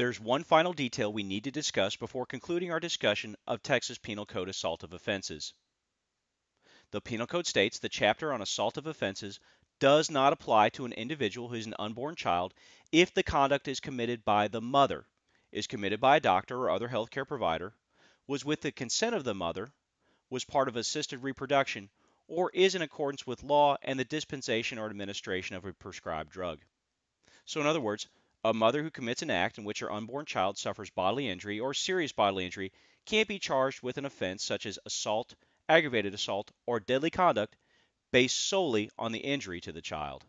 There's one final detail we need to discuss before concluding our discussion of Texas Penal Code assault of offenses. The Penal Code states the chapter on assault of offenses does not apply to an individual who is an unborn child if the conduct is committed by the mother, is committed by a doctor or other healthcare provider, was with the consent of the mother, was part of assisted reproduction, or is in accordance with law and the dispensation or administration of a prescribed drug. So, in other words, a mother who commits an act in which her unborn child suffers bodily injury or serious bodily injury can't be charged with an offense such as assault, aggravated assault, or deadly conduct based solely on the injury to the child.